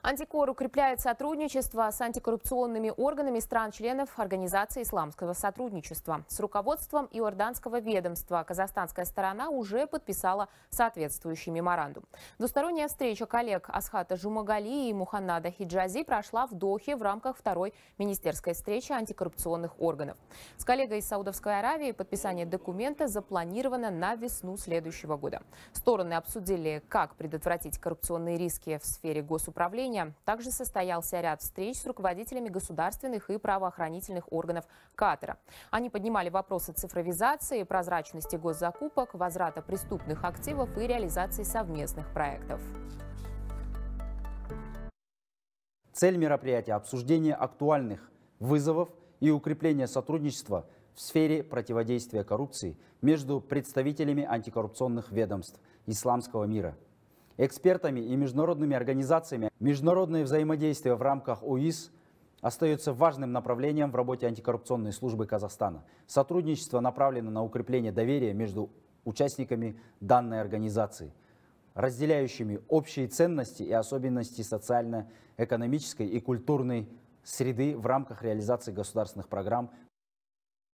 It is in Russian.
Антикор укрепляет сотрудничество с антикоррупционными органами стран-членов Организации исламского сотрудничества. С руководством иорданского ведомства казахстанская сторона уже подписала соответствующий меморандум. Двусторонняя встреча коллег Асхата Жумагали и Муханнада Хиджази прошла в Дохе в рамках второй министерской встречи антикоррупционных органов. С коллегой из Саудовской Аравии подписание документа запланировано на весну следующего года. Стороны обсудили, как предотвратить коррупционные риски в сфере госуправления, Берлине также состоялся ряд встреч с руководителями государственных и правоохранительных органов Катара. Они поднимали вопросы цифровизации, прозрачности госзакупок, возврата преступных активов и реализации совместных проектов. Цель мероприятия – обсуждение актуальных вызовов и укрепление сотрудничества в сфере противодействия коррупции между представителями антикоррупционных ведомств исламского мира – экспертами и международными организациями международное взаимодействие в рамках ОИС остается важным направлением в работе антикоррупционной службы Казахстана. Сотрудничество направлено на укрепление доверия между участниками данной организации, разделяющими общие ценности и особенности социально-экономической и культурной среды в рамках реализации государственных программ